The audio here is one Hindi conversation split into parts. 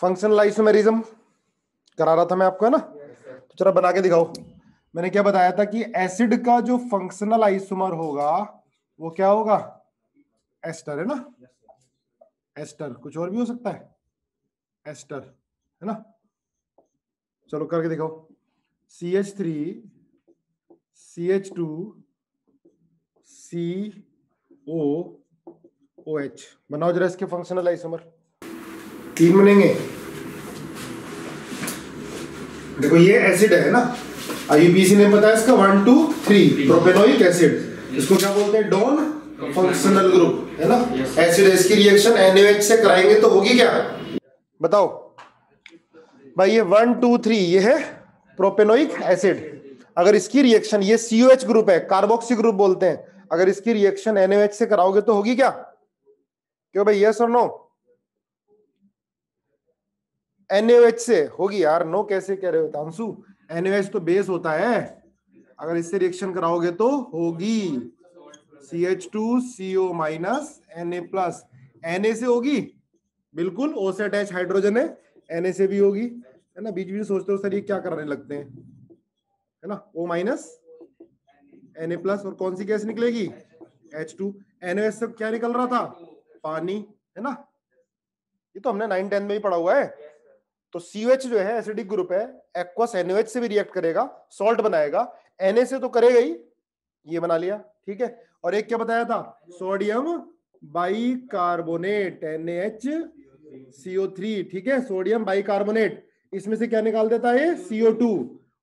फंक्शनल आइसोमेरिज्म करा रहा था मैं आपको है ना तो चलो बना के दिखाओ मैंने क्या बताया था कि एसिड का जो फंक्शनल आइसोमर होगा वो क्या होगा एस्टर है ना एस्टर कुछ और भी हो सकता है एस्टर है ना चलो करके दिखाओ C H three C H two C O O H बनाओ जरा इसके फंक्शनल आइसोमर तीन बनेंगे देखो ये एसिड है ना आईयूपीसी ने बताया इसका one two three propanoic acid इसको क्या बोलते हैं डोन फंक्शनल ग्रुप है ना एसिड इसकी रिएक्शन एनएच से कराएंगे तो होगी क्या बताओ भाई ये वन टू थ्री ये है प्रोपेनोइक एसिड अगर इसकी रिएक्शन ये सीओएच ग्रुप है कार्बोक्सी ग्रुप बोलते हैं अगर इसकी रिएक्शन एनएच से कराओगे तो होगी क्या क्यों भाई यस और नो एनएच से होगी यार नो कैसे कह रहे हो एनएच तो बेस होता है अगर इससे रिएक्शन कराओगे तो होगी C H two C O minus N A plus N A से होगी बिल्कुल ओ से अटैच हाइड्रोजन है एन ए से भी होगी है ना बीच बीच सोचते हो सर ये क्या करने लगते हैं है ना O minus N A plus और कौन सी गैस निकलेगी H two N O S से क्या निकल रहा था पानी है ना ये तो हमने नाइन टेन में ही पढ़ा हुआ है तो एच जो है एसिडिक ग्रुप है एक्वस एनओएच से भी रिएक्ट करेगा सॉल्ट बनाएगा एनए से तो करेगा ही ये बना लिया ठीक है और एक क्या बताया था sodium bicarbonate NH CO three ठीक है सोडियम बाई कार्बोनेट इसमें से क्या निकाल देता है सीओ टू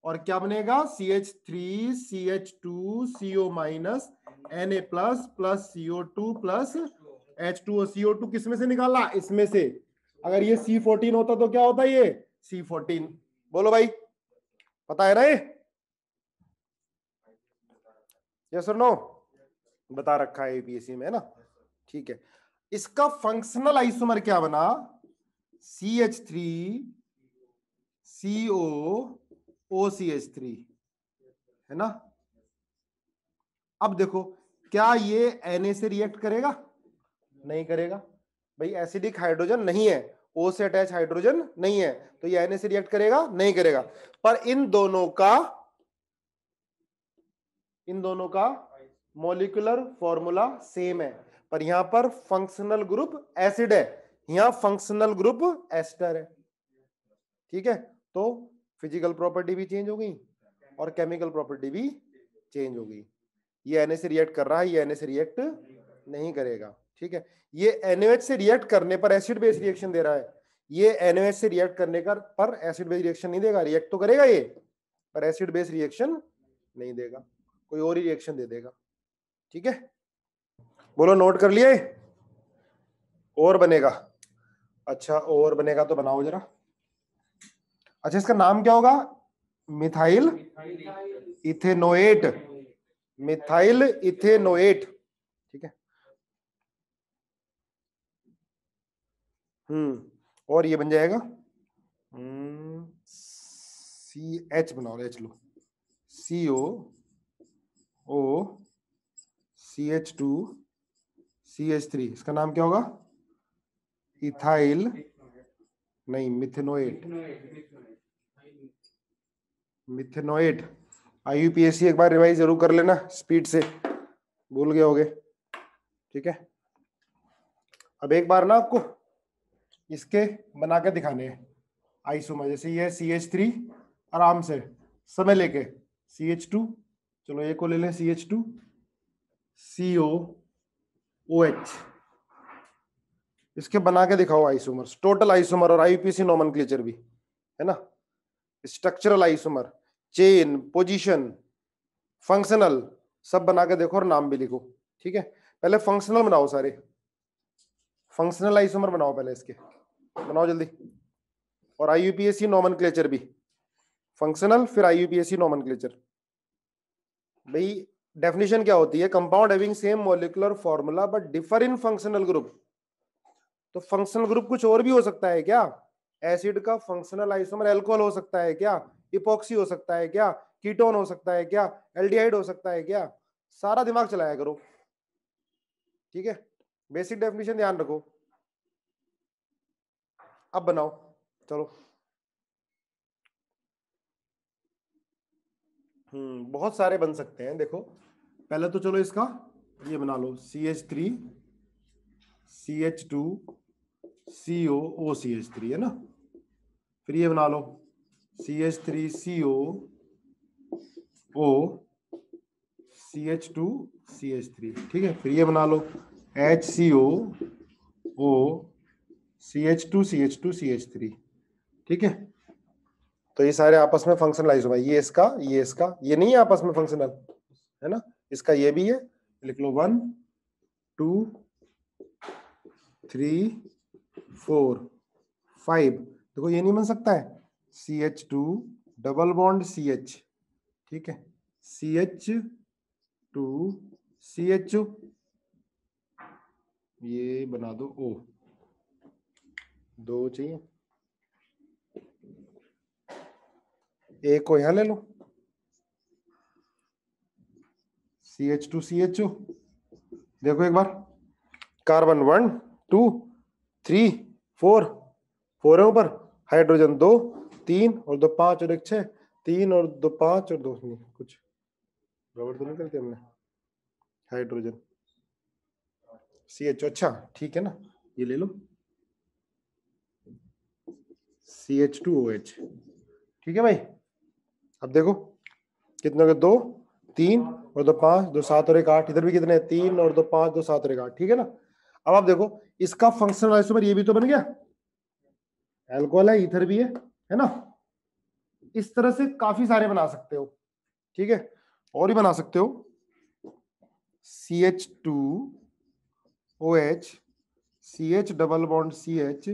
और क्या बनेगा C H three C H two CO minus N A plus plus CO two plus H two CO two किसमें से निकाला इसमें से अगर ये सी फोर्टीन होता तो क्या होता ये सी फोर्टीन बोलो भाई पता है ना ये यस और नो बता रखा है एपीएससी में है ना ठीक है इसका फंक्शनल आइसोमर क्या बना C H three C O O C H three है ना अब देखो क्या ये एनए से रिएक्ट करेगा नहीं करेगा भाई एसिडिक हाइड्रोजन नहीं है ओ से अटैच हाइड्रोजन नहीं है तो ये एन से रिएक्ट करेगा नहीं करेगा पर इन दोनों का इन दोनों का मोलिकुलर फॉर्मूला सेम है पर यहां पर फंक्शनल ग्रुप एसिड है यहां फंक्शनल ग्रुप एस्टर है ठीक है तो फिजिकल प्रॉपर्टी भी चेंज हो गई और केमिकल प्रॉपर्टी भी चेंज हो गई ये एन से रिएक्ट कर रहा है ये एन से रिएक्ट नहीं करेगा ठीक है ये एनएच से रिएक्ट करने पर एसिड बेस रिएक्शन दे रहा है ये एनएच से रिएक्ट करने का पर एसिड बेस रिएक्शन नहीं देगा रिएक्ट तो करेगा ये पर एसिड बेस रिएक्शन नहीं देगा कोई और ही रिएक्शन दे देगा ठीक है बोलो नोट कर लिए और बनेगा अच्छा और बनेगा तो बनाओ जरा अच्छा इसका नाम क्या होगा मिथाइल इथेनोएट मिथाइल इथेनोएट ठीक है हम्म और ये बन जाएगा हम्म, सी एच बनाओ एच लो C O O C H two C H three इसका नाम क्या होगा इथाइल नहीं मिथेनोएट मिथेनोएट आई यू एक बार रिवाइज जरूर कर लेना स्पीड से भूल गए होगे ठीक है अब एक बार ना आपको इसके बना के दिखाने हैं जैसे ये सी एच थ्री आराम से समय लेके सी एच टू चलो ये को ले लें C H two C O O H इसके बना के दिखाओ आइसोमर्स टोटल आइसोमर और आईपीसी क्लेचर भी है ना structural isomer chain position functional सब बना के देखो और नाम भी लिखो ठीक है पहले फंक्शनल बनाओ सारे फंक्शनल आइसोमर बनाओ पहले इसके बनाओ जल्दी और आई यूपीएससी नॉमन भी फंक्शनल फिर आई यूपीएससी नॉमन भाई डेफिनेशन क्या होती है compound having same molecular formula but differ in functional group तो फंक्शनल ग्रुप कुछ और भी हो सकता है क्या एसिड का फंक्शनल आइसोमर एल्कोहल हो सकता है क्या इपोक्सी हो सकता है क्या कीटोन हो सकता है क्या एल्डिहाइड हो सकता है क्या सारा दिमाग चलाया करो ठीक है बेसिक डेफिनेशन ध्यान रखो अब बनाओ चलो हम्म बहुत सारे बन सकते हैं देखो पहले तो चलो इसका ये बना लो C H three C H two C O O C H three है ना फिर ये बना लो C H three C O O C H two C H three ठीक है फिर ये बना लो H C O O C H two C H two C H three ठीक है तो ये सारे आपस में फंक्शनलाइज हुआ ये इसका ये इसका ये नहीं है आपस में फंक्शनल है ना इसका ये भी है लिख लो one two three four five देखो ये नहीं बन सकता है C H two double bond C H ठीक है C H two C H ये बना दो ओ दो चाहिए एक को यहां ले लो C H two C H two देखो एक बार carbon one two three four four है ऊपर हाइड्रोजन दो तीन और दो पांच और एक छह तीन और दो पांच और दो नहीं कुछ रबड़ तो नहीं करते हमने हाइड्रोजन सी एच अच्छा ठीक है ना ये ले लो C H two O H ठीक है भाई अब देखो कितने हो गए दो तीन और दो पांच दो सात और एक आठ इधर भी कितने तीन और दो पांच दो सात और एक आठ ठीक है ना अब आप देखो इसका फंक्शनल आइसोमर ये भी तो बन गया एल्कोहल है इधर भी है है ना इस तरह से काफी सारे बना सकते हो ठीक है और ही बना सकते हो C H two O H C H double bond C H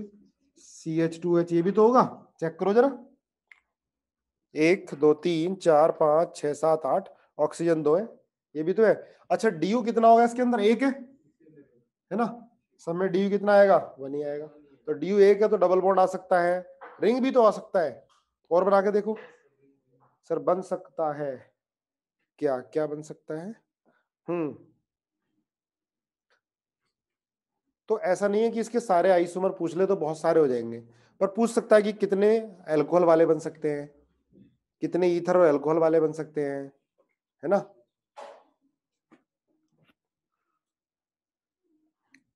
C H two H ये भी तो होगा चेक करो जरा एक दो तीन चार पांच छह सात आठ ऑक्सीजन दो है ये भी तो है अच्छा डी यू कितना होगा इसके अंदर एक है है ना सब में डी यू कितना आएगा वन ही आएगा तो डी यू एक है तो डबल बॉन्ड आ सकता है रिंग भी तो आ सकता है और बना के देखो सर बन सकता है क्या क्या बन सकता है हम्म तो ऐसा नहीं है कि इसके सारे आइसोमर पूछ ले तो बहुत सारे हो जाएंगे पर पूछ सकता है कि कितने एल्कोहल वाले बन सकते हैं कितने ईथर और एल्कोहल वाले बन सकते हैं है ना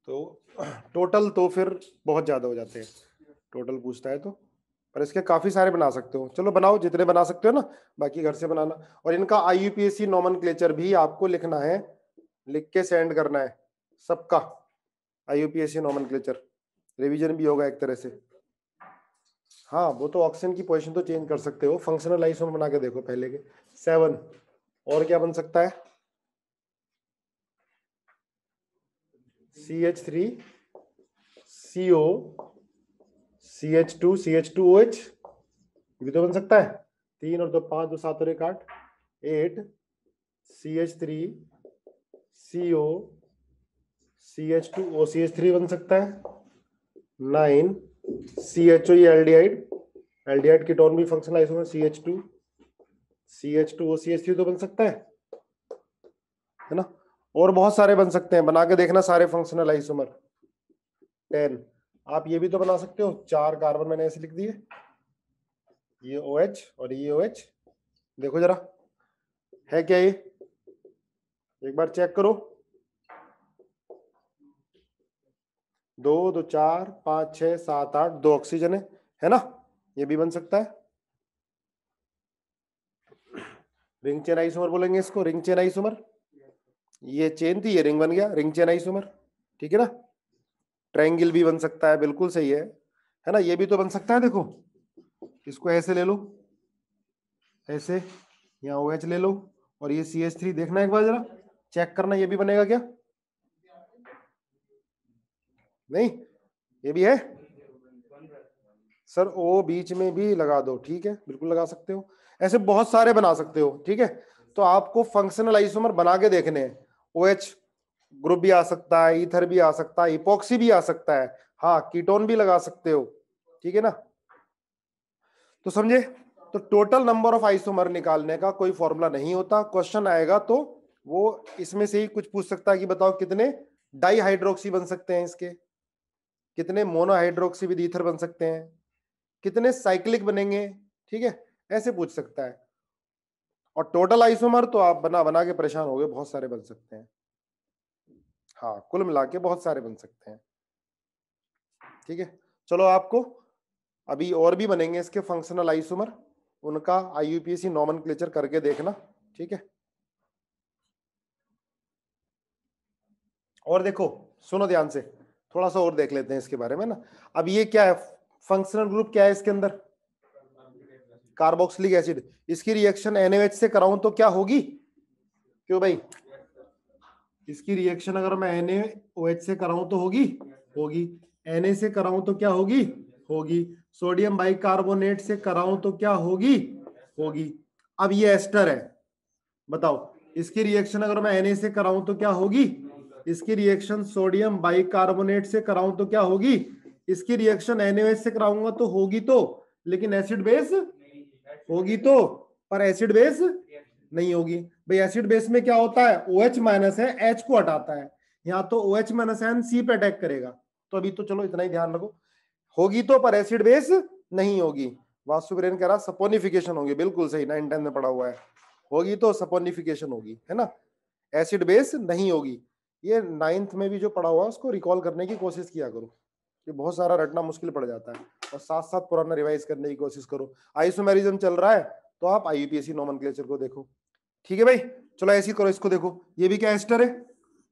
तो टोटल तो फिर बहुत ज्यादा हो जाते हैं टोटल पूछता है तो पर इसके काफी सारे बना सकते हो चलो बनाओ जितने बना सकते हो ना बाकी घर से बनाना और इनका आई क्लेचर भी आपको लिखना है लिख के सेंड करना है सबका आईयूपीएससी नॉमन रिविजन भी होगा एक तरह से हाँ वो तो ऑक्सीजन की पोजीशन तो चेंज कर सकते हो फंक्शनल आइसोम बना के देखो पहले के सेवन और क्या बन सकता है C H three C O C H two C H two O H भी तो बन सकता है तीन और दो पांच दो सात और एक आठ eight C H three C O C H two O C H three बन सकता है नाइन सी एच ओ ये डी आइड की टोन भी फंक्शन आई C H two C H two O C H three तो बन सकता है है ना और बहुत सारे बन सकते हैं बना के देखना सारे फंक्शनल आइसोमर टेन आप ये भी तो बना सकते हो चार कार्बन मैंने ऐसे लिख दिए ये ओ OH और ये ओ OH देखो जरा है क्या ये एक बार चेक करो दो दो चार पाँच छः सात आठ दो ऑक्सीजन है है ना ये भी बन सकता है रिंग चेन आइसोमर बोलेंगे इसको रिंग चेन आइसोमर ये चेन थी ये रिंग बन गया रिंग चेन आइसोमर ठीक है ना ट्रायंगल भी बन सकता है बिल्कुल सही है है ना ये भी तो बन सकता है देखो इसको ऐसे ले लो ऐसे यहाँ ओ एच ले लो और ये सी एच थ्री देखना एक बार जरा चेक करना ये भी बनेगा क्या नहीं ये भी है सर ओ बीच में भी लगा दो ठीक है बिल्कुल लगा सकते हो ऐसे बहुत सारे बना सकते हो ठीक है तो आपको फंक्शनल आइसोमर बना के देखने हैं ओ एच ग्रुप भी आ सकता है ईथर भी आ सकता है इपोक्सी भी आ सकता है हाँ कीटोन भी लगा सकते हो ठीक है ना तो समझे तो टोटल नंबर ऑफ आइसोमर निकालने का कोई फॉर्मूला नहीं होता क्वेश्चन आएगा तो वो इसमें से ही कुछ पूछ सकता है कि बताओ कितने डाई हाइड्रोक्सी बन सकते हैं इसके कितने मोनोहाइड्रोक्सी विद ईथर बन सकते हैं कितने साइक्लिक बनेंगे ठीक है ऐसे पूछ सकता है और टोटल आइसोमर तो आप बना बना के परेशान हो गए बहुत सारे बन सकते हैं हाँ कुल मिला के बहुत सारे बन सकते हैं ठीक है चलो आपको अभी और भी बनेंगे इसके फंक्शनल आइसोमर उनका आई यू करके देखना ठीक है और देखो सुनो ध्यान से थोड़ा सा और देख लेते हैं इसके बारे में ना अब ये क्या है फंक्शनल ग्रुप क्या है इसके अंदर कार्बोक्सिलिक एसिड इसकी रिएक्शन एनएच से कराऊं तो क्या होगी क्यों भाई इसकी रिएक्शन अगर मैं एन से कराऊं तो होगी होगी एन से कराऊं तो क्या होगी होगी सोडियम बाइकार्बोनेट से कराऊं तो क्या होगी होगी अब ये एस्टर है बताओ इसकी रिएक्शन अगर मैं एन से कराऊं तो क्या होगी इसकी रिएक्शन सोडियम बाइकार्बोनेट से कराऊं तो क्या होगी इसकी रिएक्शन एनएस से कराऊंगा तो होगी तो लेकिन एसिड बेस होगी तो पर एसिड बेस नहीं होगी भाई एसिड बेस में क्या होता है ओ एच माइनस है एच को हटाता है यहाँ तो O H minus N C पे अटैक करेगा तो अभी तो चलो इतना ही ध्यान रखो होगी तो पर एसिड बेस नहीं होगी वास्तुब्रेन कह रहा सपोनिफिकेशन होगी बिल्कुल सही नाइन टेन में पड़ा हुआ है होगी तो सपोनिफिकेशन होगी है ना एसिड बेस नहीं होगी ये नाइन्थ में भी जो पढ़ा हुआ है उसको रिकॉल करने की कोशिश किया करो कि बहुत सारा रटना मुश्किल पड़ जाता है और साथ साथ पुराना रिवाइज करने की कोशिश करो आइसोमेरिज्म चल रहा है तो आप आई यूपीएससी नॉमन को देखो ठीक है भाई चलो ऐसी करो इसको देखो ये भी क्या एस्टर है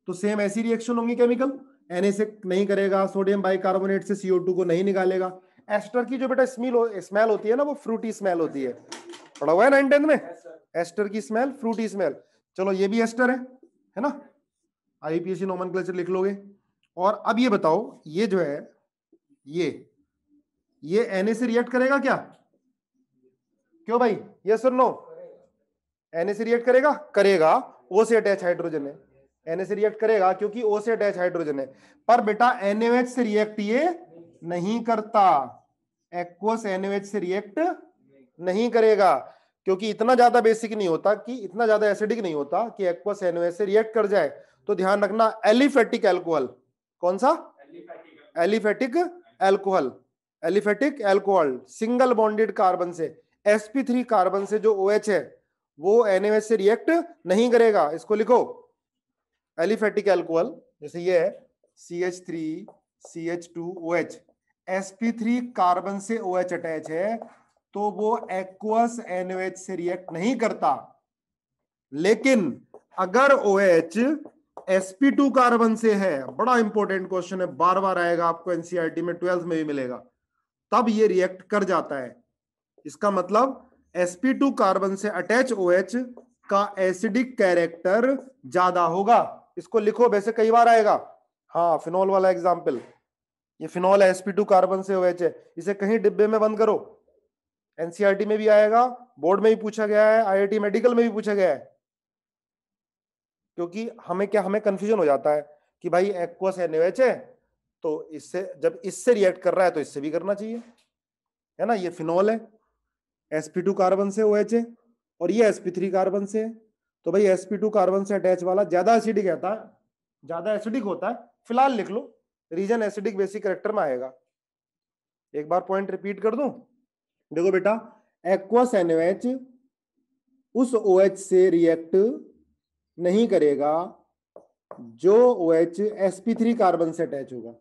तो सेम ऐसी रिएक्शन होंगी केमिकल एन से नहीं करेगा सोडियम बाइकार्बोनेट से सीओ को नहीं निकालेगा एस्टर की जो बेटा स्मेल हो, स्मेल होती है ना वो फ्रूटी स्मेल होती है पढ़ा हुआ है नाइन टेंथ में एस्टर की स्मेल फ्रूटी स्मेल चलो ये भी एस्टर है है ना आईपीएससी नॉमन क्लचर लिख लोगे और अब ये बताओ ये जो है ये ये एन से रिएक्ट करेगा क्या क्यों भाई ये सुन लो एन से रिएक्ट करेगा करेगा ओ से अटैच हाइड्रोजन है एन से रिएक्ट करेगा क्योंकि ओ से अटैच हाइड्रोजन है पर बेटा एनएच से रिएक्ट ये नहीं करता एक्वस एनएच से रिएक्ट नहीं करेगा क्योंकि इतना ज्यादा बेसिक नहीं होता कि इतना ज्यादा एसिडिक नहीं होता कि एक्वस एनएच से रिएक्ट कर जाए तो ध्यान रखना एलिफेटिक एल्कोहल कौन सा aliphatic alcohol aliphatic alcohol single bonded carbon से sp3 कार्बन से जो OH है वो NaOH से रिएक्ट नहीं करेगा इसको लिखो एलिफेटिक एल्कोहल जैसे ये है CH3 CH2OH sp3 कार्बन से OH अटैच है तो वो एक्वस NaOH से रिएक्ट नहीं करता लेकिन अगर OH sp2 कार्बन से है बड़ा इंपॉर्टेंट क्वेश्चन है बार बार आएगा आपको एनसीआरटी e में ट्वेल्थ में भी मिलेगा तब ये रिएक्ट कर जाता है इसका मतलब sp2 कार्बन से अटैच OH का एसिडिक कैरेक्टर ज्यादा होगा इसको लिखो वैसे कई बार आएगा हाँ फिनॉल वाला एग्जाम्पल ये फिनॉल है एसपी कार्बन से OH है इसे कहीं डिब्बे में बंद करो एनसीआरटी e में भी आएगा बोर्ड में भी पूछा गया है आई मेडिकल में भी पूछा गया है क्योंकि हमें क्या हमें कंफ्यूजन हो जाता है कि भाई एक्वस एन है तो इससे जब इससे रिएक्ट कर रहा है तो इससे भी करना चाहिए है ना ये फिनॉल है टू कार्बन से OH है और ये थ्री कार्बन से तो भाई टू कार्बन से अटैच वाला ज्यादा एसिडिक रहता है ज्यादा एसिडिक होता है फिलहाल लिख लो रीजन एसिडिक बेसिक करेक्टर में आएगा एक बार पॉइंट रिपीट कर दू देखो बेटा एक्वस एच उस OH से रिएक्ट नहीं करेगा जो O H S P three carbon से अटैच होगा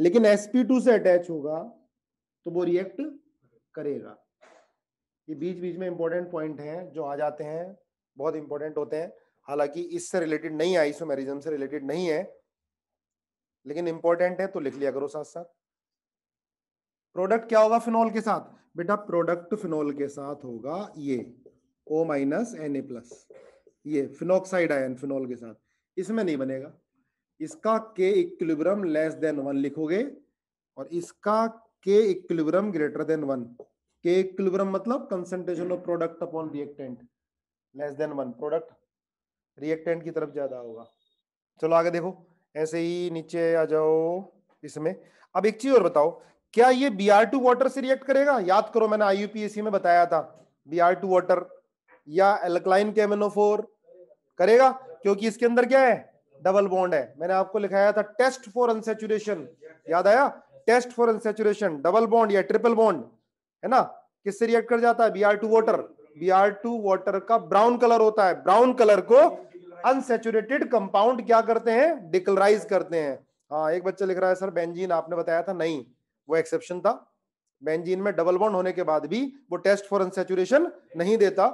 लेकिन एस पी टू से अटैच होगा तो वो रिएक्ट करेगा ये बीच बीच में इंपॉर्टेंट पॉइंट हैं जो आ जाते हैं बहुत इंपॉर्टेंट होते हैं हालांकि इससे रिलेटेड नहीं है आइसोमेरिज्म से रिलेटेड नहीं है लेकिन इंपॉर्टेंट है तो लिख लिया करो साथ साथ प्रोडक्ट क्या होगा फिनॉल के साथ बेटा प्रोडक्ट फिनॉल के साथ होगा ये O minus N A plus ये फिनोक्साइड आयन फिनोल के साथ इसमें नहीं बनेगा इसका K equilibrium less than one लिखोगे और इसका K equilibrium greater than one K equilibrium मतलब concentration of product upon reactant less than one product reactant की तरफ ज्यादा होगा चलो आगे देखो ऐसे ही नीचे आ जाओ इसमें अब एक चीज और बताओ क्या ये बी आर टू वाटर से रिएक्ट करेगा याद करो मैंने आईयूपीएसी में बताया था बी आर टू वाटर या एल्कलाइन केमेनोफोर करेगा क्योंकि इसके अंदर क्या है डबल बॉन्ड है मैंने आपको लिखाया था टेस्ट फॉर अनसेचुरेशन याद आया test for unsaturation double bond या ट्रिपल बॉन्ड है ना किससे रिएक्ट कर जाता है B R two water B R two water का ब्राउन कलर होता है ब्राउन कलर को अनसेचुरेटेड कंपाउंड क्या करते हैं डिक्लराइज करते हैं हाँ एक बच्चा लिख रहा है सर बेंजीन आपने बताया था नहीं वो एक्सेप्शन था बेंजीन में डबल बॉन्ड होने के बाद भी वो टेस्ट फॉर अनसेचुरेशन नहीं देता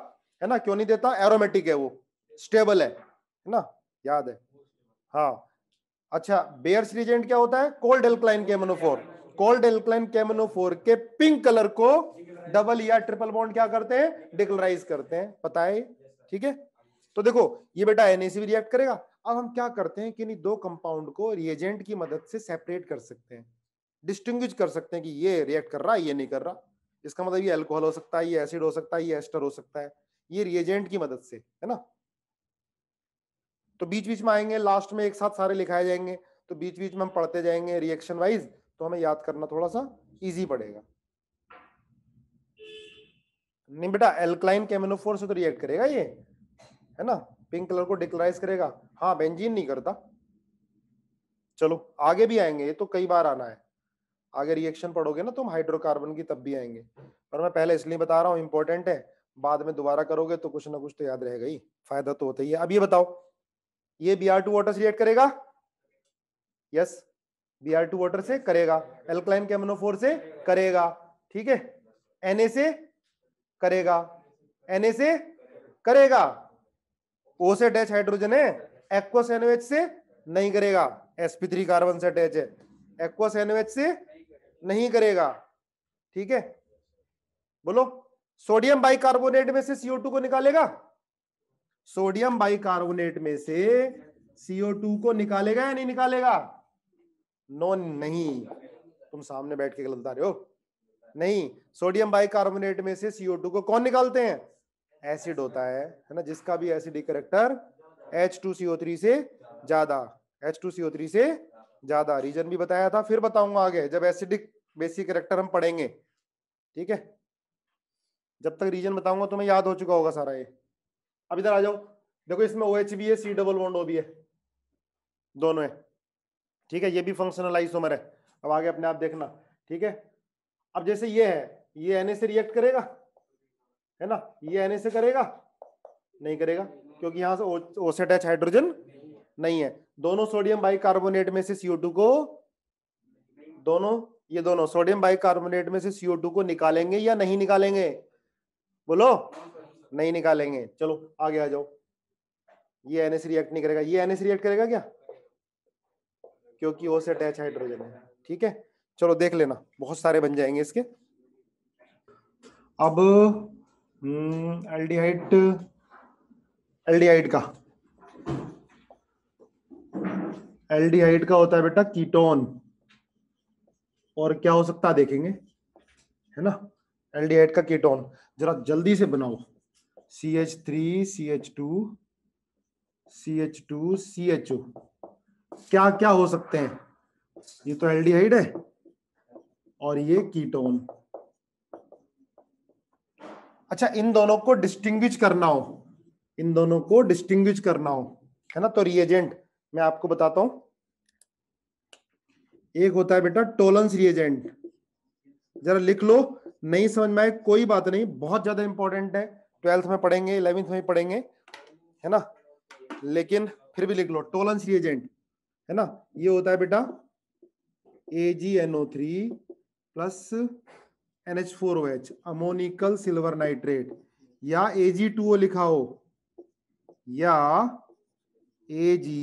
है ना क्यों नहीं देता एरोमेटिक है वो स्टेबल है है ना याद है हाँ अच्छा बेयर्स रिजेंट क्या होता है कोल्ड एल्कलाइन केमोनोफोर कोल्ड एल्कलाइन केमोनोफोर के पिंक कलर को डबल या ट्रिपल बॉन्ड क्या करते हैं डिक्लोराइज करते हैं पता है ठीक है तो देखो ये बेटा एनएसी भी रिएक्ट करेगा अब हम क्या करते हैं कि नहीं दो कंपाउंड को रिएजेंट की मदद से सेपरेट कर सकते हैं डिस्टिंग कर सकते हैं कि ये रिएक्ट कर रहा है ये नहीं कर रहा इसका मतलब ये अल्कोहल हो सकता है ये एसिड हो सकता है ये एस्टर हो सकता है ये रिएजेंट की मदद से है ना तो बीच बीच में आएंगे लास्ट में एक साथ सारे लिखाए जाएंगे तो बीच बीच में हम पढ़ते जाएंगे रिएक्शन वाइज तो हमें याद करना थोड़ा सा इजी पड़ेगा नहीं बेटा एल्कलाइन केमिनोफोर से तो रिएक्ट करेगा ये है ना पिंक कलर को डिक्लराइज करेगा हाँ बेंजीन नहीं करता चलो आगे भी आएंगे ये तो कई बार आना है आगे रिएक्शन पढ़ोगे ना तुम हाइड्रोकार्बन की तब भी आएंगे पर मैं पहले इसलिए बता रहा हूँ इंपॉर्टेंट है बाद में दोबारा करोगे तो कुछ ना कुछ तो याद रहेगा ही फायदा तो होता ही है अब ये बताओ ये बी आर टू वाटर से रिएक्ट करेगा yes B R two water से करेगा एल्कलाइन कैमनोफोर से करेगा ठीक है एन से करेगा एन से करेगा ओ से अटैच हाइड्रोजन है एक्वस एनओएच से नहीं करेगा एसपी थ्री कार्बन से अटैच है एक्वस एनओएच से नहीं करेगा ठीक है बोलो सोडियम बाइकार्बोनेट में से CO2 को निकालेगा सोडियम बाइकार्बोनेट में से CO2 को निकालेगा या नहीं निकालेगा नो नहीं तुम सामने बैठ के गलत बता रहे हो नहीं सोडियम बाइकार्बोनेट में से CO2 को कौन निकालते हैं एसिड होता है है ना जिसका भी एसिडिक करेक्टर H2CO3 से ज्यादा H2CO3 से ज्यादा रीजन भी बताया था फिर बताऊंगा आगे जब एसिडिक बेसिक करेक्टर हम पढ़ेंगे ठीक है जब तक रीजन बताऊंगा तुम्हें याद हो चुका होगा सारा ये अब इधर आ जाओ देखो इसमें ओ OH भी है सी डबल बॉन्ड ओ भी है दोनों है ठीक है ये भी फंक्शनल आइसोमर है अब आगे अपने आप देखना ठीक है अब जैसे ये है ये एन से रिएक्ट करेगा है ना ये एन से करेगा नहीं करेगा क्योंकि यहां से ओ से हाइड्रोजन नहीं है दोनों सोडियम बाइकार्बोनेट में से सीओ को दोनों ये दोनों सोडियम बाइकार्बोनेट में से सीओ को निकालेंगे या नहीं निकालेंगे बोलो नहीं निकालेंगे चलो आगे आ जाओ ये एनएस रिएक्ट नहीं करेगा ये एनएस रिएक्ट करेगा क्या क्योंकि वो से अटैच हाइड्रोजन है ठीक है चलो देख लेना बहुत सारे बन जाएंगे इसके अब एल्डिहाइड हम्म, एल्डिहाइड का एल्डिहाइड का होता है बेटा कीटोन और क्या हो सकता है देखेंगे है ना एल्डिहाइड का कीटोन जरा जल्दी से बनाओ C H three C H two C H two C H O क्या क्या हो सकते हैं ये तो एल्डिहाइड है और ये कीटोन अच्छा इन दोनों को डिस्टिंग्विश करना हो इन दोनों को डिस्टिंग्विश करना हो है ना तो रिएजेंट मैं आपको बताता हूं एक होता है बेटा टोलंस रिएजेंट जरा लिख लो नहीं समझ में आए कोई बात नहीं बहुत ज्यादा इंपॉर्टेंट है ट्वेल्थ में पढ़ेंगे इलेवेंथ में पढ़ेंगे है ना लेकिन फिर भी लिख लो टोलन रिएजेंट है ना ये होता है बेटा A G N O three plus N H four O H ammoniacal silver nitrate या ए जी टू ओ लिखा हो या A G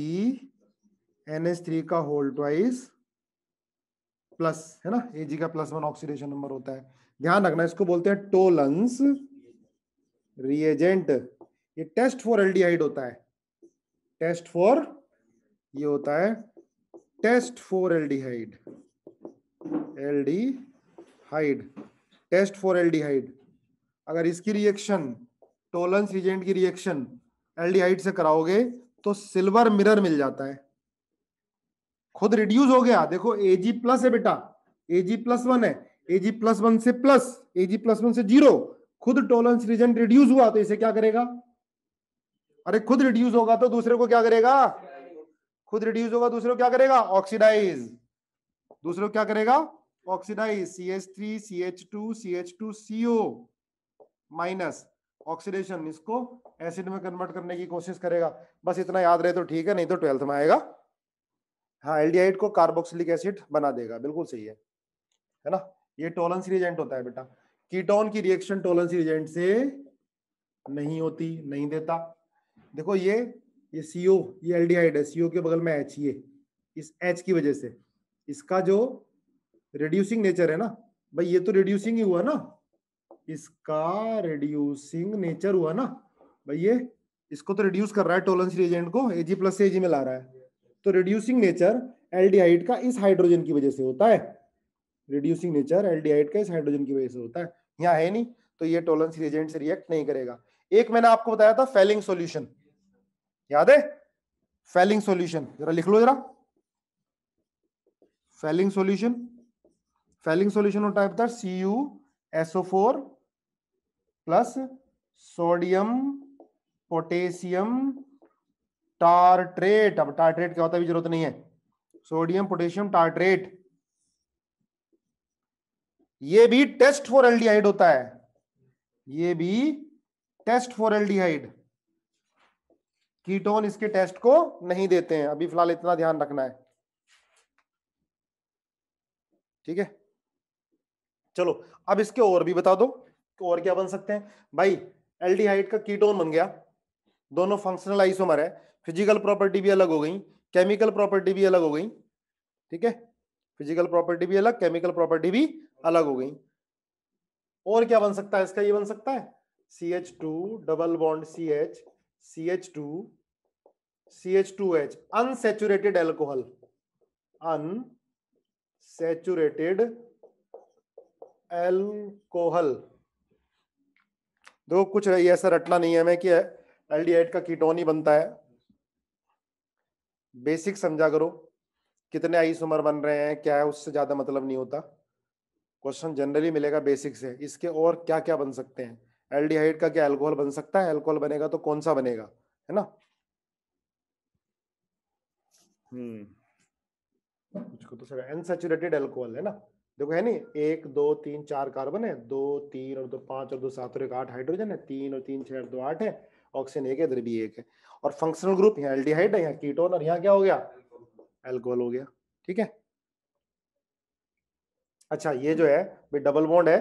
N H three का होल ट्वाइस प्लस है ना ए जी का प्लस वन ऑक्सीडेशन नंबर होता है ध्यान रखना इसको बोलते हैं टोलंस रिएजेंट ये टेस्ट फॉर एल्डिहाइड होता है टेस्ट फॉर ये होता है test for aldehyde aldehyde test for aldehyde अगर इसकी रिएक्शन टोलंस रिजेंट की रिएक्शन एल्डिहाइड से कराओगे तो सिल्वर मिरर मिल जाता है खुद रिड्यूस हो गया देखो एजी प्लस है बेटा एजी प्लस वन है एजी प्लस वन से प्लस एजी प्लस वन से जीरो खुद टोलेंस रीजन रिड्यूस हुआ तो इसे क्या करेगा अरे खुद रिड्यूस होगा तो दूसरे को क्या करेगा खुद रिड्यूस होगा दूसरे को क्या करेगा ऑक्सीडाइज दूसरे को क्या करेगा oxidise C H three C H two C H two C O minus oxidation इसको एसिड में कन्वर्ट करने की कोशिश करेगा बस इतना याद रहे तो ठीक है नहीं तो ट्वेल्थ में आएगा हाँ एल्डिहाइड को कार्बोक्सिलिक एसिड बना देगा बिल्कुल सही है है ना ये टोलेंस रिएजेंट होता है बेटा कीटोन की रिएक्शन टोलेंसी रिएजेंट से नहीं होती नहीं देता देखो ये ये सीओ ये एल्डिहाइड है सीओ के बगल में एच ये इस एच की वजह से इसका जो रिड्यूसिंग नेचर है ना भाई ये तो रिड्यूसिंग ही हुआ ना इसका रिड्यूसिंग नेचर हुआ ना भाई ये इसको तो रिड्यूस कर रहा है टोलेंस रिएजेंट को एजी प्लस से एजी में ला रहा है तो रिड्यूसिंग नेचर एल्डिहाइड का इस हाइड्रोजन की वजह से होता है रिड्यूसिंग नेचर एल्डिहाइड का इस हाइड्रोजन की वजह से होता है यहाँ है नहीं तो ये टोलेंस रिएजेंट से रिएक्ट नहीं करेगा एक मैंने आपको बताया था फेलिंग सोल्यूशन याद है फेलिंग सोल्यूशन जरा लिख लो जरा फेलिंग सोल्यूशन फेलिंग सोल्यूशन होता है C U SO four plus sodium potassium tartrate अब टार्ट्रेट क्या होता है जरूरत नहीं है सोडियम पोटेशियम टार्ट्रेट ये भी टेस्ट फॉर एल्डिहाइड होता है ये भी टेस्ट फॉर एल्डिहाइड कीटोन इसके टेस्ट को नहीं देते हैं अभी फिलहाल इतना ध्यान रखना है ठीक है चलो अब इसके और भी बता दो और क्या बन सकते हैं भाई एल्डिहाइड का कीटोन बन गया दोनों फंक्शनल आइसोमर है फिजिकल प्रॉपर्टी भी अलग हो गई केमिकल प्रॉपर्टी भी अलग हो गई ठीक है फिजिकल प्रॉपर्टी भी अलग केमिकल प्रॉपर्टी भी अलग हो गई और क्या बन सकता है इसका ये बन सकता है C H two double bond C H C H two C H two H unsaturated alcohol unsaturated alcohol दो कुछ ऐसा रटना नहीं है हमें कि एल्डिहाइड का कीटोन ही बनता है बेसिक समझा करो कितने आइसोमर बन रहे हैं क्या है उससे ज्यादा मतलब नहीं होता क्वेश्चन जनरली मिलेगा बेसिक से इसके और क्या क्या बन सकते हैं एल्डिहाइड का क्या एल्कोहल बन सकता है एल्कोहल बनेगा तो कौन सा बनेगा है ना हम्म तो अनसेचुरेटेड एल्कोहल है ना देखो है नहीं एक दो तीन चार कार्बन है दो तीन और दो पांच और दो सात और एक आठ हाइड्रोजन है तीन और तीन छह दो आठ है ऑक्सीजन एक है इधर भी एक है और फंक्शनल ग्रुप यहाँ एल्डिहाइड है यहाँ कीटोन और यहाँ क्या हो गया एल्कोहल हो गया ठीक है अच्छा ये जो है डबल बॉन्ड है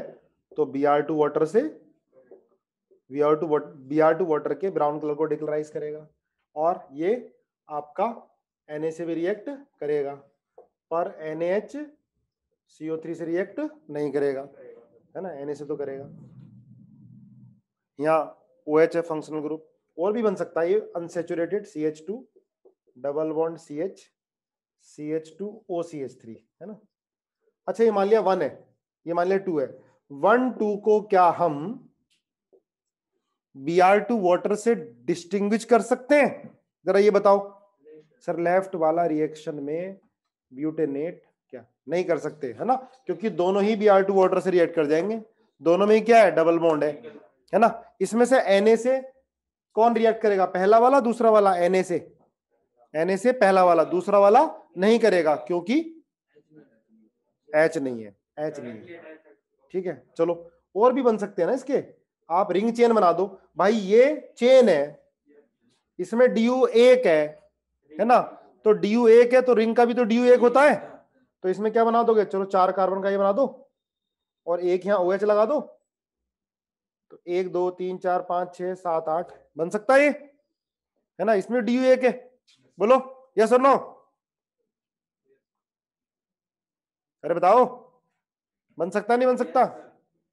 तो बी आर टू वाटर से B R two B R two water के ब्राउन कलर को डिक्लराइज करेगा और ये आपका एन से भी रिएक्ट करेगा पर एन एच ओ थ्री से रिएक्ट नहीं करेगा है ना एन से तो करेगा यहाँ ओ एच है फंक्शनल ग्रुप और भी बन सकता है ये unsaturated C H two double bond C H C H two O C H three है ना अच्छा ये मान लिया वन है ये मान लिया टू है वन टू को क्या हम बी आर टू वॉटर से डिस्टिंग कर सकते हैं जरा ये बताओ सर लेफ्ट वाला रिएक्शन में ब्यूटेनेट क्या नहीं कर सकते है ना क्योंकि दोनों ही बी आर टू वॉटर से रिएक्ट कर जाएंगे दोनों में क्या है डबल बॉन्ड है है ना इसमें से एन से कौन रिएक्ट करेगा पहला वाला दूसरा वाला एन से एन से पहला वाला दूसरा वाला नहीं करेगा क्योंकि एच नहीं है एच नहीं है ठीक है चलो और भी बन सकते हैं ना इसके आप रिंग चेन बना दो भाई ये चेन है इसमें डी यू एक है है ना तो डी यू एक है तो रिंग का भी तो डी यू एक होता है तो इसमें क्या बना दोगे चलो चार कार्बन का ये बना दो और एक यहाँ ओ एच लगा दो तो एक दो तीन चार पांच छह सात आठ बन सकता है ये है ना इसमें डी यू एक है बोलो यस और नो अरे बताओ बन सकता नहीं बन सकता